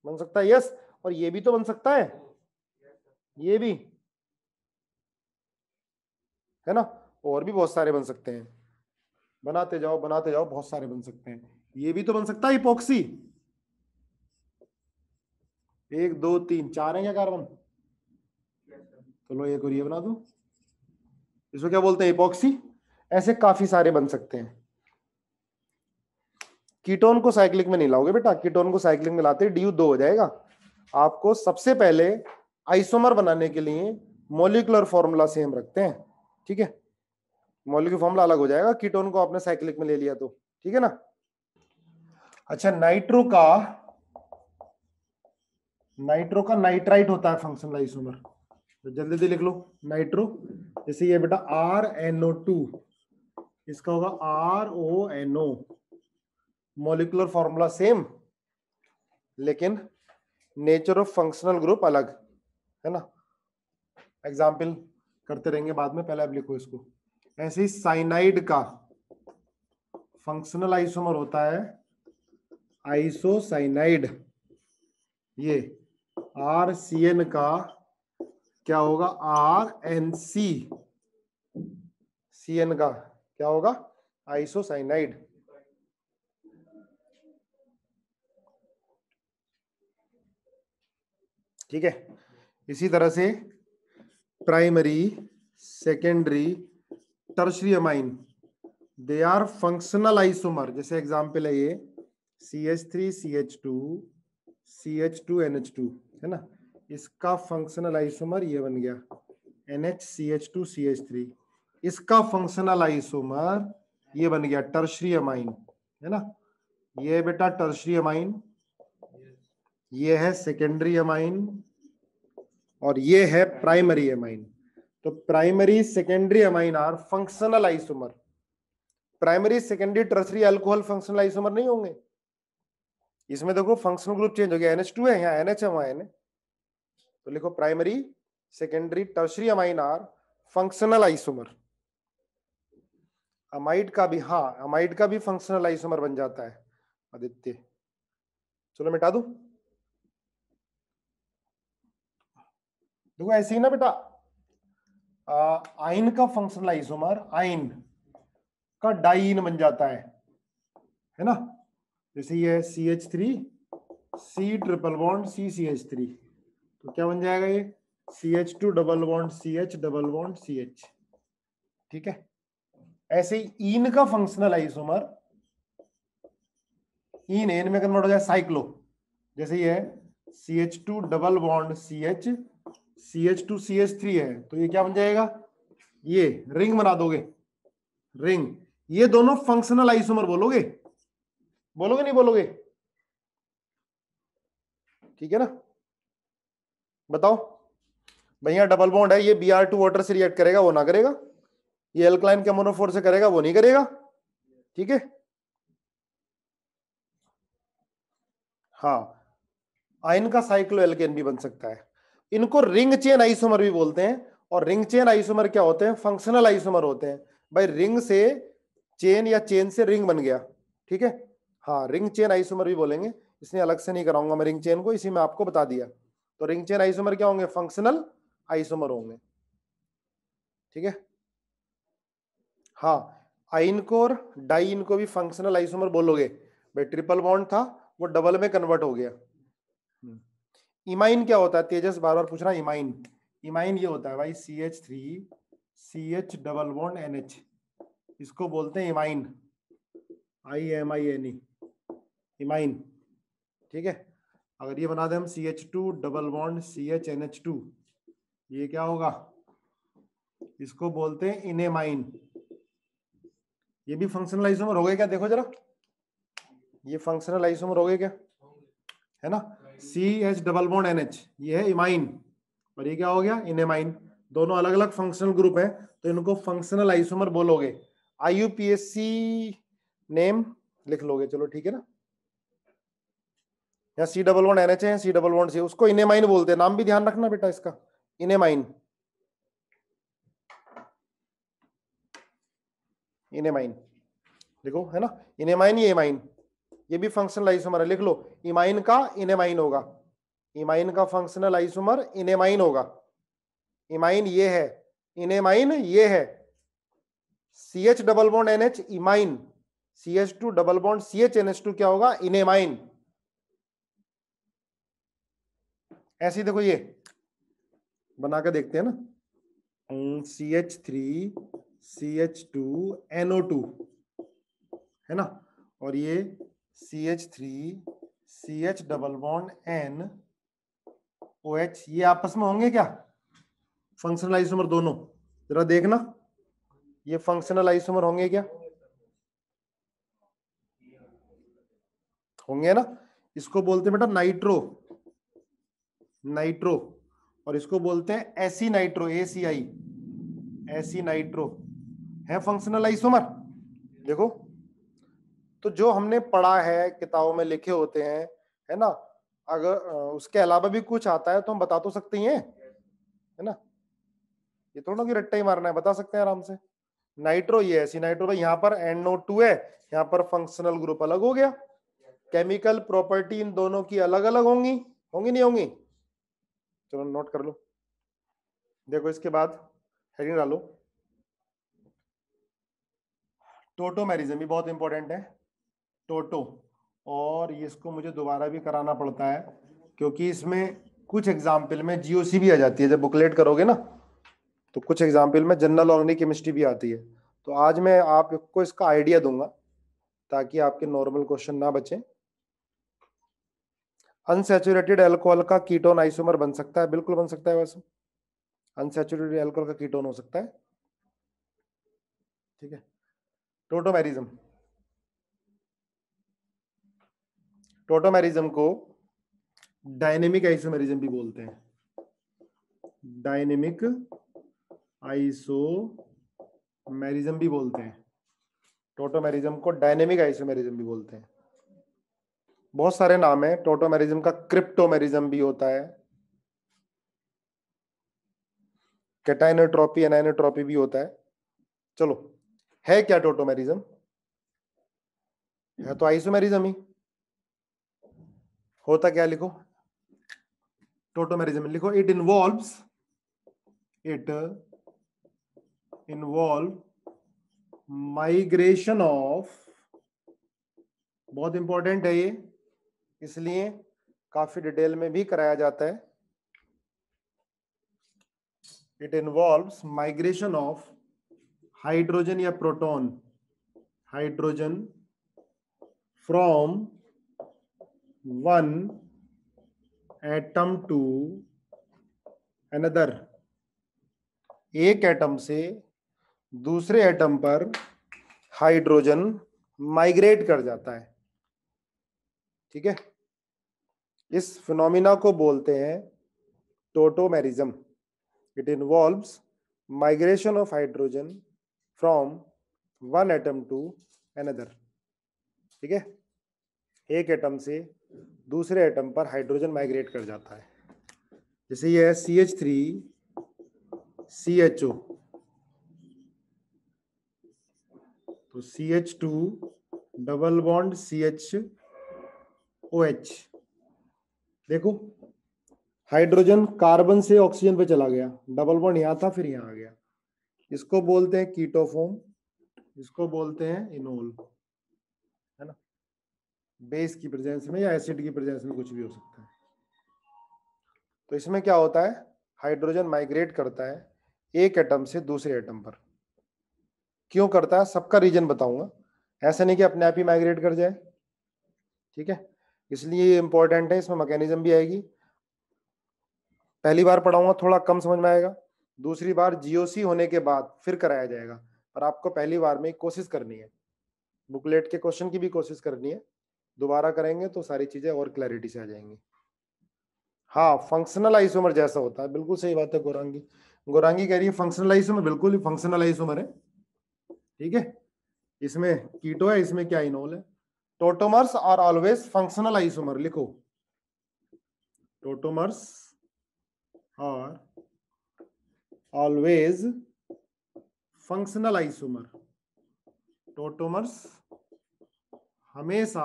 बन सकता है यस और ये भी तो बन सकता है ये भी है ना और भी बहुत सारे बन सकते हैं बनाते जाओ बनाते जाओ बहुत सारे बन सकते हैं ये भी तो बन सकता है इपोक्सी एक दो तीन चार है क्या कार्बन चलो तो एक और ये बना दो इसको क्या बोलते हैं इपोक्सी ऐसे काफी सारे बन सकते हैं कीटोन को साइक्लिक में नहीं लाओगे बेटा कीटोन को साइक्लिक में लाते डी दो हो जाएगा आपको सबसे पहले आइसोमर बनाने के लिए मोलिकुलर फॉर्मूला सेम रखते हैं ठीक है मोलिकुलर फॉर्मूला अलग हो जाएगा कीटोन को आपने साइक्लिक में ले लिया तो ठीक है ना अच्छा नाइट्रो का नाइट्रो का नाइट्राइट होता है फंक्शनल आइसोमर तो जल्दी जल्दी लिख लो नाइट्रो जैसे ये बेटा आर एनओ टू इसका होगा R O NO molecular formula same लेकिन नेचर ऑफ फंक्शनल ग्रुप अलग है ना एग्जाम्पल करते रहेंगे बाद में पहले आप लिखो इसको ऐसे ही साइनाइड का फंक्शनल आइसोमर होता है आइसोसाइनाइड ये आर सी एन का क्या होगा R N C C N का क्या होगा आइसोसाइनाइड ठीक है इसी तरह से primary secondary tertiary amine they are functional isomer जैसे एग्जाम्पल है ये C H three C H two C H two N H two है ना इसका फंक्शनल आइसोमर ये बन गया N H C H two C H three इसका फंक्शनल आइसोमर ये बन गया टर्शरी अमाइन है ना ये बेटा टर्शरी अमाइन ये है सेकेंडरी अमाइन और ये है प्राइमरी अमाइन तो primary secondary amine are functional isomer primary secondary tertiary alcohol functional isomer नहीं होंगे इसमें देखो फंक्शनल ग्रुप चेंज हो गया एनएच टू है यहाँ एनएच है वहां एन तो लिखो primary secondary tertiary amine are functional isomer amide का भी हाँ अमाइड का भी फंक्शनल आइसोमर बन जाता है आदित्य चलो मिटा दू देखो ऐसे ही ना बेटा आइन का फंक्शनल आइसोमर आइन का डाइन बन जाता है है ना जैसे ये C H three C triple bond C C H three तो क्या बन जाएगा ये C H two double bond C H double bond C H ठीक है ऐसे ही इन का फंक्शनल आइसोमर इन एन में कन्वर्ट हो जाए साइक्लो जैसे ये C H two double bond C H C H two C H three है तो ये क्या बन जाएगा ये रिंग बना दोगे रिंग ये दोनों फंक्शनल आइसोमर बोलोगे बोलोगे नहीं बोलोगे ठीक है ना बताओ भैया डबल बॉन्ड है ये बी आर टू वाटर से रिएक्ट करेगा वो ना करेगा ये एल्कलाइन के मोनोफोर से करेगा वो नहीं करेगा ठीक है हाँ आयन का साइक्लो एल्केन भी बन सकता है इनको रिंग चेन आइसोमर भी बोलते हैं और रिंग चेन आइसोमर क्या होते हैं फंक्शनल आइसोमर होते हैं भाई रिंग से चेन या चेन से रिंग बन गया ठीक है हाँ रिंग चेन आइसोमर भी बोलेंगे इसने अलग से नहीं कराऊंगा मैं रिंग चेन को इसी में आपको बता दिया तो रिंग चेन आइसोमर क्या होंगे फंक्शनल आइसोमर होंगे ठीक है हाँ आइन को और डाइन को भी फंक्शनल आइसोमर बोलोगे भाई ट्रिपल बॉन्ड था वो डबल में कन्वर्ट हो गया इमाइन क्या होता है तेजस बार बार पूछ रहा है इमाइन इमाइन ये होता है भाई C H three C H double one N H इसको बोलते हैं imine I M I N E imine ठीक है अगर ये बना दें हम C H two double one C H N H two ये क्या होगा इसको बोलते हैं इनेमाइन ये भी फंक्शनल आइसोमर हो गए क्या देखो जरा ये फंक्शनल आइसोमर हो गए क्या है ना C H double bond N H ये है इमाइन और ये क्या हो गया इनेमाइन दोनों अलग अलग फंक्शनल ग्रुप है तो इनको फंक्शनल आइसोमर बोलोगे I U P S C name लिख लोगे चलो ठीक है ना या C double one N H है सी डबल वन सी उसको इनेमाइन बोलते हैं नाम भी ध्यान रखना बेटा इसका इनेमाइन इनेमाइन देखो है ना इनेमाइन ये एमाइन ये भी फंक्शनल आइसोमर है लिख लो इमाइन का इनेमाइन होगा इमाइन का फंक्शनल आइसोमर इनेमाइन होगा इमाइन ये है इनेमाइन ये है C H double bond N H imine C H two double bond C H N H two क्या होगा इनेमाइन ऐसी देखो ये बना के देखते हैं ना C H three C H two NO two है ना और ये C H three C H double bond N O H ये आपस में होंगे क्या फंक्शनल आइसोमर दोनों जरा देखना ये फंक्शनल आइसोमर होंगे क्या होंगे ना इसको बोलते हैं बेटा नाइट्रो नाइट्रो और इसको बोलते हैं aci nitro A C I aci nitro है फंक्शनल आइसोमर देखो तो जो हमने पढ़ा है किताबों में लिखे होते हैं है ना अगर उसके अलावा भी कुछ आता है तो हम बता तो सकते हैं है ना ये थोड़ा कि रट्टा ही मारना है बता सकते हैं आराम से नाइट्रो ये ऐसी नाइट्रो भाई यहाँ पर एन नोट टू है यहाँ पर फंक्शनल ग्रुप अलग हो गया केमिकल प्रॉपर्टी इन दोनों की अलग अलग होंगी होंगी नहीं होंगी चलो नोट कर लो देखो इसके बाद हेडिंग डालो टोटोमेरिज्म भी बहुत इंपॉर्टेंट है टोटो और इसको मुझे दोबारा भी कराना पड़ता है क्योंकि इसमें कुछ एग्जाम्पल में जीओसी भी आ जाती है जब बुकलेट करोगे ना तो कुछ एग्जाम्पल में जनरल ऑर्गेनिक केमिस्ट्री भी आती है तो आज मैं आपको इसका आइडिया दूंगा ताकि आपके नॉर्मल क्वेश्चन ना बचे अनसेचुरेटेड एल्कोहल का कीटोन आइसोमर बन सकता है बिल्कुल बन सकता है वैसे अनसेचुरेटेड एल्कोहल का कीटोन हो सकता है ठीक है टोटोमेरिज्म टोटोमेरिज्म को डायनेमिक आइसोमेरिज्म भी बोलते हैं डायनेमिक आइसोमेरिज्म भी बोलते हैं टोटोमेरिज्म को डायनेमिक आइसोमेरिज्म भी बोलते हैं बहुत सारे नाम है टोटोमेरिज्म का क्रिप्टोमेरिज्म भी होता है कैटाइनोट्रॉपी एनाइनोट्रॉपी भी होता है चलो है क्या टोटोमेरिज्म है तो आइसोमेरिज्म ही होता क्या लिखो टोटोमेरिज्म लिखो it involves it involve migration of बहुत इंपॉर्टेंट है ये इसलिए काफी डिटेल में भी कराया जाता है it involves migration of hydrogen या proton hydrogen from one atom to another एक एटम से दूसरे एटम पर हाइड्रोजन माइग्रेट कर जाता है ठीक है इस फिनोमिना को बोलते हैं tautomerism it involves migration of hydrogen from one atom to another ठीक है एक एटम से दूसरे एटम पर हाइड्रोजन माइग्रेट कर जाता है जैसे ये है C H three C H O तो C H two double bond C H O H देखो हाइड्रोजन कार्बन से ऑक्सीजन पे चला गया डबल बॉन्ड यहां था फिर यहां आ गया इसको बोलते हैं कीटोफोम इसको बोलते हैं इनोल बेस की प्रेजेंस में या एसिड की प्रेजेंस में कुछ भी हो सकता है तो इसमें क्या होता है हाइड्रोजन माइग्रेट करता है एक एटम से दूसरे एटम पर क्यों करता है सबका रीजन बताऊंगा ऐसा नहीं कि अपने आप ही माइग्रेट कर जाए ठीक है इसलिए ये इंपॉर्टेंट है इसमें मैकेनिज्म भी आएगी पहली बार पढ़ाऊंगा थोड़ा कम समझ में आएगा दूसरी बार जीओसी होने के बाद फिर कराया जाएगा पर आपको पहली बार में कोशिश करनी है बुकलेट के क्वेश्चन की भी कोशिश करनी है दोबारा करेंगे तो सारी चीजें और क्लैरिटी से आ जाएंगी हाँ फंक्शनल आइसोमर जैसा होता है बिल्कुल सही बात है गोरांगी गोरांगी कह रही है फंक्शनल आइसोमर बिल्कुल ही फंक्शनल आइसोमर है ठीक है इसमें कीटो है इसमें क्या इनोल है tautomers are always functional isomer लिखो tautomers are always functional isomer tautomers हमेशा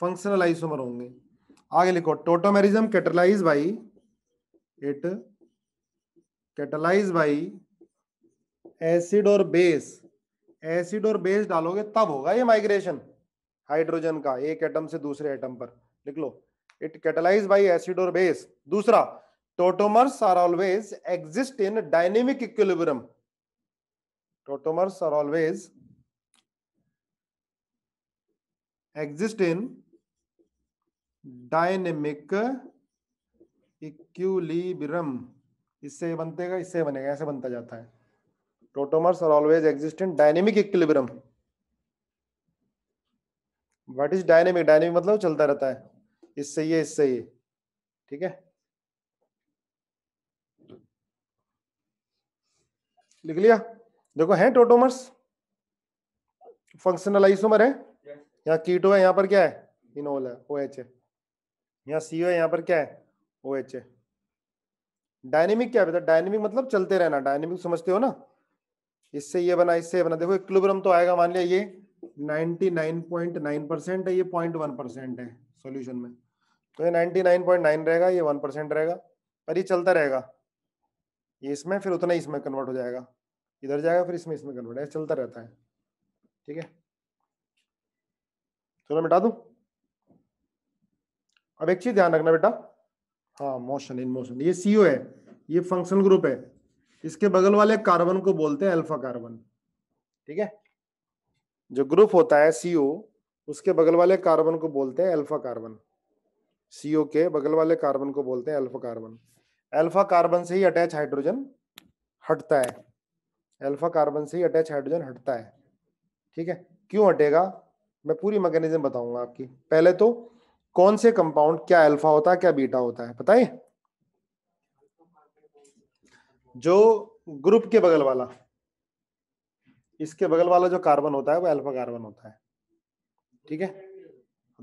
फंक्शनल आइसोमर होंगे आगे लिखो tautomerism catalyse by it catalyse by acid और बेस एसिड और बेस डालोगे तब होगा ये माइग्रेशन हाइड्रोजन का एक एटम से दूसरे एटम पर लिख लो इट कैटलाइज बाई एसिड और बेस दूसरा tautomers are always exist in dynamic equilibrium tautomers are always exist in dynamic equilibrium इससे बनतेगा इससे बनेगा ऐसे बनता जाता है tautomers are always exist in dynamic equilibrium what is dynamic dynamic मतलब चलता रहता है इससे ये इससे ये ठीक है लिख लिया देखो है टोटोमर्स फंक्शनल आइसोमर है यहाँ कीटो है यहाँ पर क्या है इनोल है ओ एच है यहाँ सी है यहाँ पर क्या है ओ एच है डायनेमिक क्या बेटा डायनेमिक मतलब चलते रहना डायनेमिक समझते हो ना इससे ये बना इससे ये बना देखो इक्विलिब्रियम तो आएगा मान लिया ये 99.9 परसेंट है ये 0.1 परसेंट है सॉल्यूशन में तो ये 99.9 रहेगा ये 1 परसेंट रहेगा पर ये चलता रहेगा ये इसमें फिर उतना ही इसमें कन्वर्ट हो जाएगा इधर जाएगा फिर इसमें इसमें कन्वर्ट चलता रहता है ठीक है चलो मिटा दूँ अब एक चीज ध्यान रखना बेटा हाँ मोशन इन मोशन ये सीओ है ये फंक्शन ग्रुप है इसके बगल वाले कार्बन को बोलते हैं अल्फा कार्बन ठीक है जो ग्रुप होता है सीओ उसके बगल वाले कार्बन को बोलते हैं अल्फा कार्बन सीओ के बगल वाले कार्बन को बोलते हैं अल्फा कार्बन अल्फा कार्बन से ही अटैच हाइड्रोजन हटता है अल्फा कार्बन से ही अटैच हाइड्रोजन हटता है ठीक है क्यों हटेगा मैं पूरी मैकेनिज्म बताऊंगा आपकी पहले तो कौन से कंपाउंड क्या अल्फा होता है क्या बीटा होता है पता है जो ग्रुप के बगल वाला इसके बगल वाला जो कार्बन होता है वो अल्फा कार्बन होता है ठीक है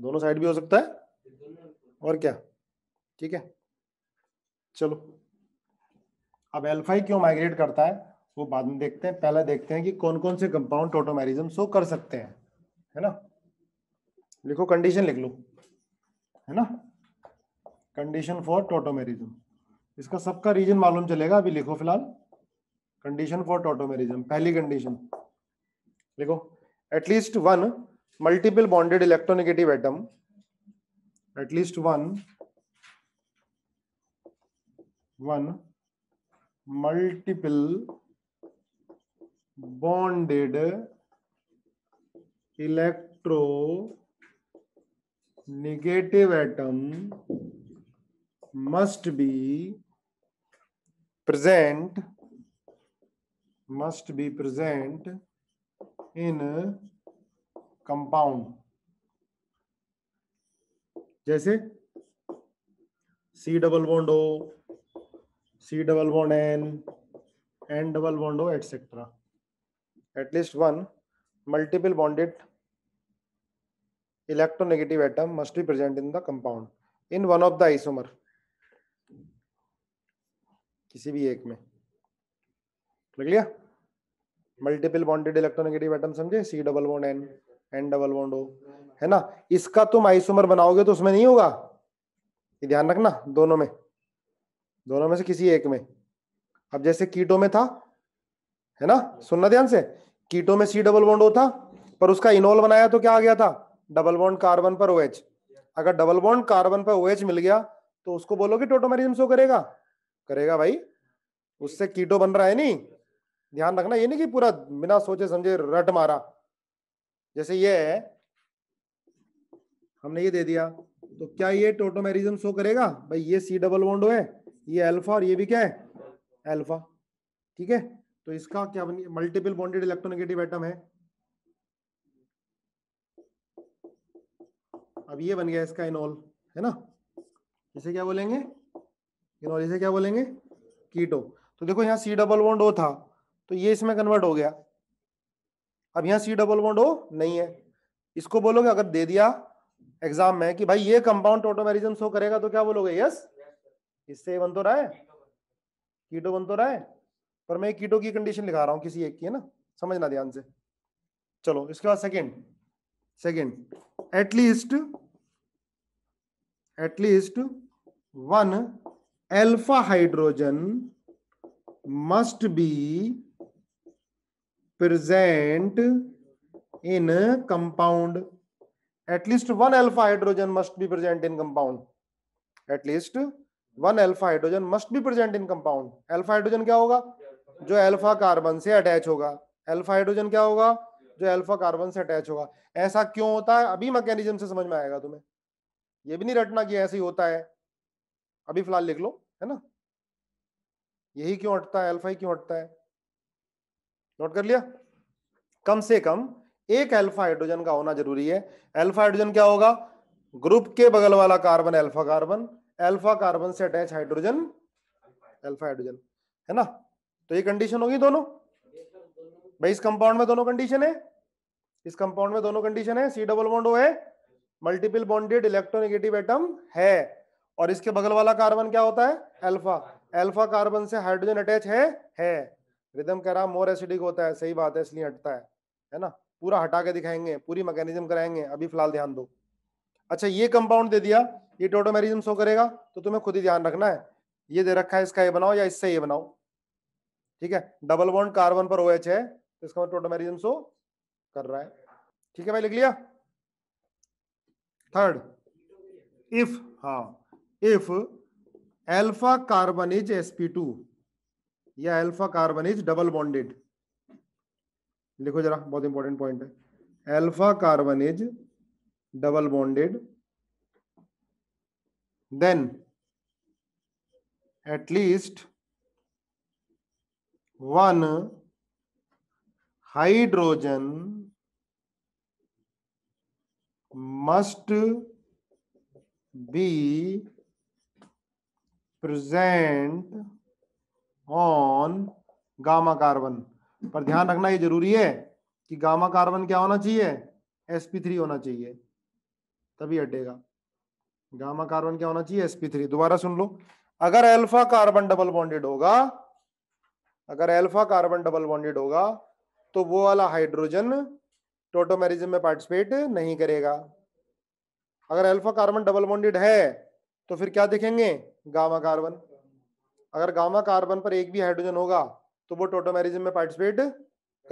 दोनों साइड भी हो सकता है और क्या ठीक है चलो अब ही क्यों माइग्रेट करता है वो बाद में देखते हैं पहले देखते हैं कि कौन कौन से कंपाउंड टोटोमेरिज्म शो कर सकते हैं है ना लिखो कंडीशन लिख लो है ना कंडीशन फॉर टोटोमेरिज्म इसका सबका रीजन मालूम चलेगा अभी लिखो फिलहाल कंडीशन फॉर टोटोमेरिज्म पहली कंडीशन लिखो at least one multiple bonded electronegative atom at least one one multiple bonded electro negative atom must be present must be present in compound जैसे C double bond O, C double bond N, N double bond O, etc. At least one multiple bonded electronegative atom must be present in the compound in one of the isomer किसी भी एक में लग लिया मल्टीपल बॉन्डेड इलेक्ट्रोनेगेटिव एटम समझे C double bond N N double bond O है ना इसका तुम आइसोमर बनाओगे तो उसमें नहीं होगा ये ध्यान रखना दोनों में दोनों में से किसी एक में अब जैसे कीटो में था है ना सुनना ध्यान से कीटो में सी डबल बॉन्ड ओ था पर उसका इनोल बनाया तो क्या आ गया था डबल बॉन्ड कार्बन पर ओएच अगर डबल बॉन्ड कार्बन पर ओएच मिल गया तो उसको बोलोगे टोटोमेरिज्म शो करेगा करेगा भाई उससे कीटो बन रहा है नहीं ध्यान रखना ये नहीं कि पूरा बिना सोचे समझे रट मारा जैसे ये है हमने ये दे दिया तो क्या ये टोटोमेरिज्म शो करेगा भाई ये सी डबल बॉन्ड है ये अल्फा और ये भी क्या है अल्फा ठीक है तो इसका क्या मल्टीपल बॉन्डेड इलेक्ट्रोनेगेटिव आइटम है अब ये बन गया इसका इनोल है ना इसे क्या बोलेंगे इनोल इसे क्या बोलेंगे कीटो तो देखो यहाँ सी डबल वो ओ था तो ये इसमें कन्वर्ट हो गया अब यहाँ सी डबल वो ओ नहीं है इसको बोलोगे अगर दे दिया एग्जाम में कि भाई ये कंपाउंड टोटोमेरिज्म शो करेगा तो क्या बोलोगे यस इससे बन तो रहा है कीटो बन तो रहा है पर मैं कीटो की कंडीशन लिखा रहा हूँ किसी एक की है ना समझना ध्यान से चलो इसके बाद second second at least at least one alpha hydrogen must be present in compound at least one alpha hydrogen must be present in compound at least one alpha hydrogen must be present in compound alpha hydrogen क्या होगा जो एल्फा कार्बन से अटैच होगा एल्फा हाइड्रोजन क्या होगा जो अल्फा कार्बन से अटैच होगा ऐसा क्यों होता है अभी मैकेनिज्म से समझ में आएगा तुम्हें ये भी नहीं रटना कि ऐसे ही होता है अभी फिलहाल लिख लो है ना यही क्यों हटता है अल्फा ही क्यों हटता है नोट कर लिया कम से कम एक अल्फा हाइड्रोजन का होना जरूरी है अल्फा हाइड्रोजन क्या होगा ग्रुप के बगल वाला carbon alpha carbon alpha carbon से अटैच हाइड्रोजन अल्फा हाइड्रोजन है ना तो ये कंडीशन होगी दोनों भाई इस कंपाउंड में दोनों कंडीशन है इस कंपाउंड में दोनों कंडीशन है सी डबल बॉन्ड ओ है मल्टीपल बॉन्डेड इलेक्ट्रोनेगेटिव एटम है और इसके बगल वाला कार्बन क्या होता है अल्फा अल्फा कार्बन से हाइड्रोजन अटैच है है रिदम कह रहा मोर एसिडिक होता है सही बात है इसलिए हटता है है ना पूरा हटा के दिखाएंगे पूरी मैकेनिज्म कराएंगे अभी फिलहाल ध्यान दो अच्छा ये कंपाउंड दे दिया ये टोटोमेरिज्म शो करेगा तो तुम्हें खुद ही ध्यान रखना है ये दे रखा है इसका ये बनाओ या इससे ये बनाओ ठीक है डबल बॉन्ड कार्बन पर ओ है तो इसका मैरिजन मतलब शो कर रहा है ठीक है भाई लिख लिया थर्ड इफ हा if alpha carbon is sp two या alpha carbon is double bonded लिखो जरा बहुत इंपॉर्टेंट पॉइंट है alpha carbon is double bonded then at least one hydrogen must be present on gamma carbon पर ध्यान रखना ये जरूरी है कि गामा कार्बन क्या होना चाहिए sp3 होना चाहिए तभी हटेगा गामा कार्बन क्या होना चाहिए sp3 दोबारा सुन लो अगर अल्फा कार्बन डबल बॉन्डेड होगा अगर अल्फा कार्बन डबल बॉन्डेड होगा तो वो वाला हाइड्रोजन टोटोमेरिज्म में पार्टिसिपेट नहीं करेगा अगर अल्फा कार्बन डबल बॉन्डेड है तो फिर क्या देखेंगे गामा कार्बन अगर गामा कार्बन पर एक भी हाइड्रोजन होगा तो वो टोटोमेरिज्म में पार्टिसिपेट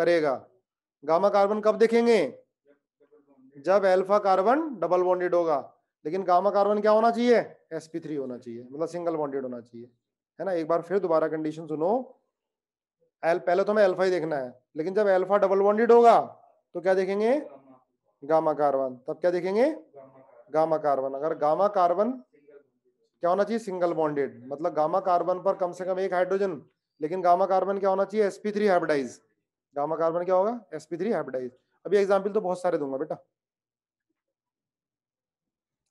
करेगा गामा कार्बन कब देखेंगे जब अल्फा कार्बन डबल बॉन्डेड होगा लेकिन गामा कार्बन क्या होना चाहिए एसपी थ्री होना चाहिए मतलब सिंगल बॉन्डेड होना चाहिए है ना एक बार फिर दोबारा कंडीशन सुनो एल पहले तो हमें एल्फा ही देखना है लेकिन जब एल्फा डबल बॉन्डेड होगा तो क्या देखेंगे गामा कार्बन तब क्या देखेंगे गामा कार्बन अगर गामा कार्बन क्या होना चाहिए सिंगल बॉन्डेड मतलब गामा कार्बन पर कम से कम एक हाइड्रोजन लेकिन गामा कार्बन क्या होना चाहिए sp three hybridise gamma carbon क्या होगा एसपी थ्री हाइब्रिडाइज अभी एग्जाम्पल तो बहुत सारे दूंगा बेटा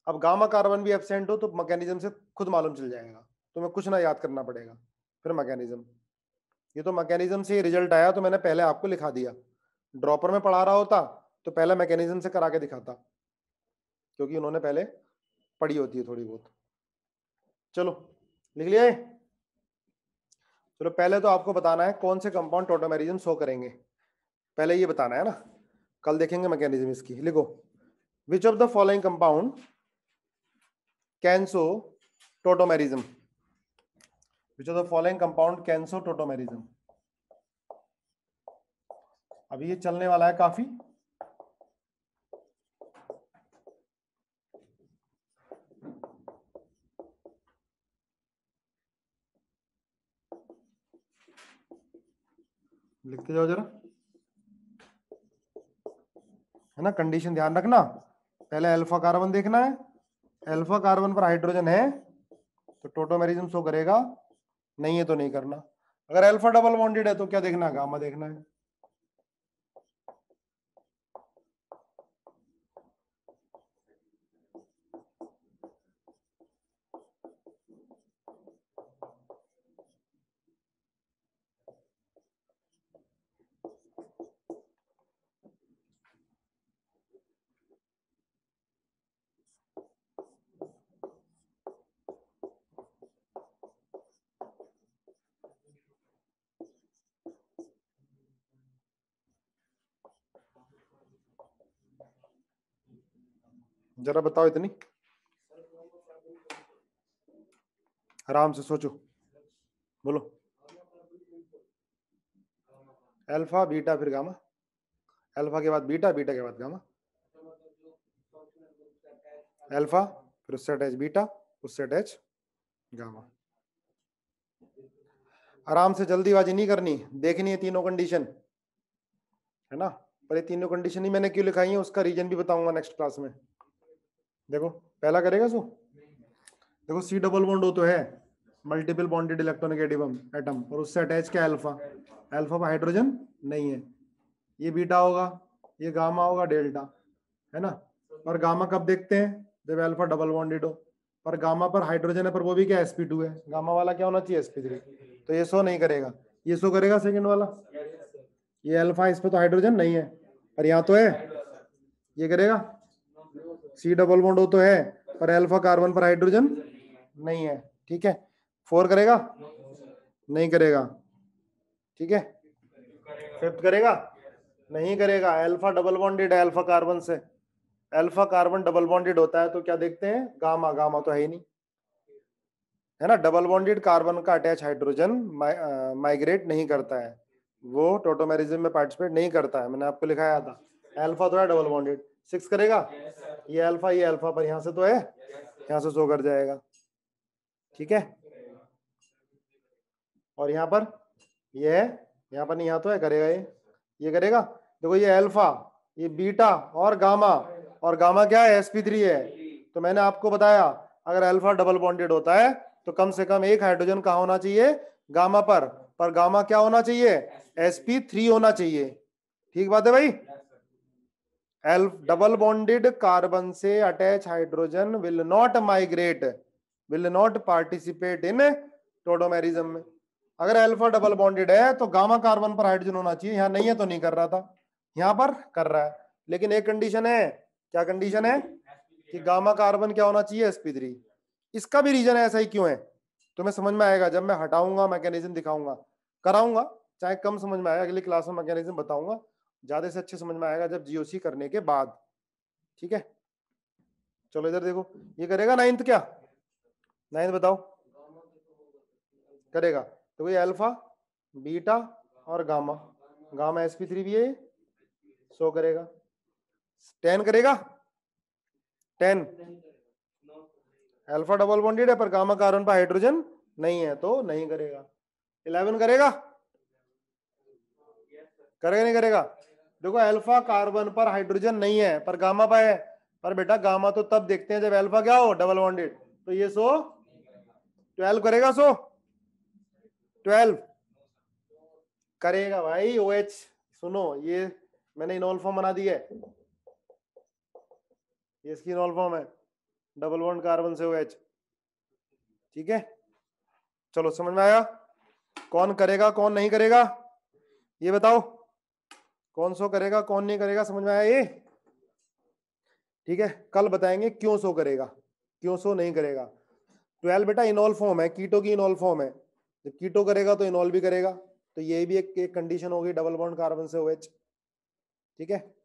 अब गामा कार्बन भी एबसेंट हो तो मैकेनिज्म से खुद मालूम चल जाएगा तुम्हें कुछ ना याद करना पड़ेगा फिर मैकेनिज्म ये तो मैकेनिज्म से ही रिजल्ट आया तो मैंने पहले आपको लिखा दिया ड्रॉपर में पढ़ा रहा होता तो पहले मैकेनिज्म से करा के दिखाता क्योंकि उन्होंने पहले पढ़ी होती है थोड़ी बहुत चलो लिख लिया है चलो पहले तो आपको बताना है कौन से कंपाउंड टोटोमेरिज्म शो करेंगे पहले ये बताना है ना कल देखेंगे मैकेनिज्म इसकी लिखो which of the following compound can show tautomerism which of the following compound can show tautomerism अभी ये चलने वाला है काफी लिखते जाओ जरा है ना कंडीशन ध्यान रखना पहले अल्फा कार्बन देखना है अल्फा कार्बन पर हाइड्रोजन है तो टोटोमेरिज्म शो करेगा नहीं है तो नहीं करना अगर अल्फा डबल बॉन्डेड है तो क्या देखना है गामा देखना है जरा बताओ इतनी आराम से सोचो बोलो अल्फा बीटा फिर गामा अल्फा के बाद बीटा बीटा के बाद गामा अल्फा फिर उससे अटैच बीटा उससे अटैच गामा आराम से जल्दीबाजी नहीं करनी देखनी है तीनों कंडीशन है ना पर ये तीनों कंडीशन ही मैंने क्यों लिखाई है उसका रीजन भी बताऊंगा नेक्स्ट क्लास में देखो पहला करेगा सो देखो सी डबल बॉन्ड हो तो है मल्टीपल बॉन्डेड इलेक्ट्रॉनिक एटम और उससे अटैच क्या अल्फा अल्फा पर हाइड्रोजन नहीं है ये बीटा होगा ये गामा होगा डेल्टा है ना और गामा कब देखते हैं जब अल्फा डबल बॉन्डेड हो पर गामा पर हाइड्रोजन है पर वो भी क्या एसपी टू है गामा वाला क्या होना चाहिए एसपी थ्री तो ये सो नहीं करेगा ये सो करेगा सेकेंड वाला ये अल्फा इस पर तो हाइड्रोजन नहीं है पर यहाँ तो है ये करेगा सी डबल बॉन्ड हो तो है पर अल्फा कार्बन पर हाइड्रोजन नहीं है ठीक है फोर करेगा नहीं करेगा ठीक है फिफ्थ करेगा नहीं करेगा अल्फा डबल बॉन्डेड है अल्फा कार्बन से अल्फा कार्बन डबल बॉन्डेड होता है तो क्या देखते हैं गामा गामा तो है ही नहीं है ना डबल बॉन्डेड कार्बन का अटैच हाइड्रोजन माइग्रेट नहीं करता है वो टोटोमेरिज्म में पार्टिसिपेट नहीं करता है मैंने आपको लिखाया था अल्फा तो है डबल बॉन्डेड सिक्स करेगा yes, ये अल्फा ये अल्फा पर यहां से तो है यहां से सो कर जाएगा ठीक है और यहां पर ये है यहां पर नहीं यहां तो है करेगा ये ये करेगा देखो ये अल्फा ये बीटा और गामा और गामा क्या है एसपी थ्री है तो मैंने आपको बताया अगर अल्फा डबल बॉन्डेड होता है तो कम से कम एक हाइड्रोजन कहा होना चाहिए गामा पर पर गामा क्या होना चाहिए एसपी थ्री होना चाहिए ठीक बात है भाई एल्फ डबल बॉन्डेड कार्बन से attach hydrogen will not migrate will not participate in tautomerism में अगर एल्फा डबल बॉन्डेड है तो गामा कार्बन पर हाइड्रोजन होना चाहिए यहाँ नहीं है तो नहीं कर रहा था यहाँ पर कर रहा है लेकिन एक कंडीशन है क्या कंडीशन है कि गामा कार्बन क्या होना चाहिए एसपी थ्री इसका भी रीजन ऐसा ही क्यों है तुम्हें समझ में आएगा जब मैं हटाऊंगा मैकेनिज्म दिखाऊंगा कराऊंगा चाहे कम समझ में आएगा अगली क्लास में मैकेनिज्म बताऊंगा ज्यादा से अच्छे समझ में आएगा जब जीओसी करने के बाद ठीक है चलो इधर देखो ये करेगा नाइन्थ क्या नाइन्थ बताओ करेगा तो ये अल्फा बीटा और गामा गामा एस थ्री भी है सो करेगा टेन करेगा टेन अल्फा डबल बॉन्डेड है पर गामा कार्बन पर हाइड्रोजन नहीं है तो नहीं करेगा इलेवन करेगा करेगा नहीं करेगा देखो अल्फा कार्बन पर हाइड्रोजन नहीं है पर गामा पर है पर बेटा गामा तो तब देखते हैं जब अल्फा क्या हो डबल बॉन्डेड तो ये सो ट्वेल्व करेगा सो ट्वेल्व करेगा भाई ओ OH, सुनो ये मैंने इनोल फॉर्म बना दी है ये इसकी इनोल फॉर्म है डबल बॉन्ड कार्बन से ओ OH, ठीक है चलो समझ में आया कौन करेगा कौन नहीं करेगा ये बताओ कौन सो करेगा कौन नहीं करेगा समझ में आया ये ठीक है कल बताएंगे क्यों सो करेगा क्यों सो नहीं करेगा ट्वेल्व बेटा इनॉल फॉर्म है कीटो की इनॉल फॉर्म है जब कीटो करेगा तो इनॉल भी करेगा तो ये भी एक, कंडीशन होगी डबल बॉन्ड कार्बन से ओएच ठीक है